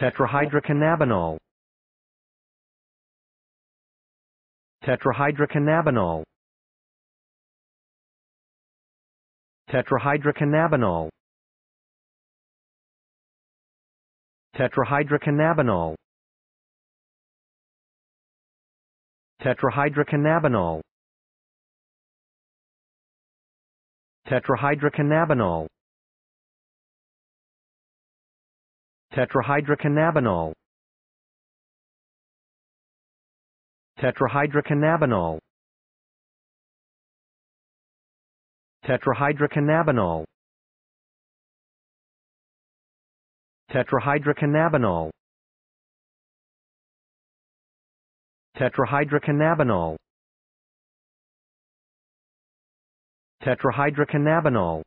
tetrahydrocannabinol tetrahydrocannabinol tetrahydrocannabinol tetrahydrocannabinol tetrahydrocannabinol tetrahydrocannabinol tetrahydrocannabinol tetrahydrocannabinol tetrahydrocannabinol tetrahydrocannabinol tetrahydrocannabinol tetrahydrocannabinol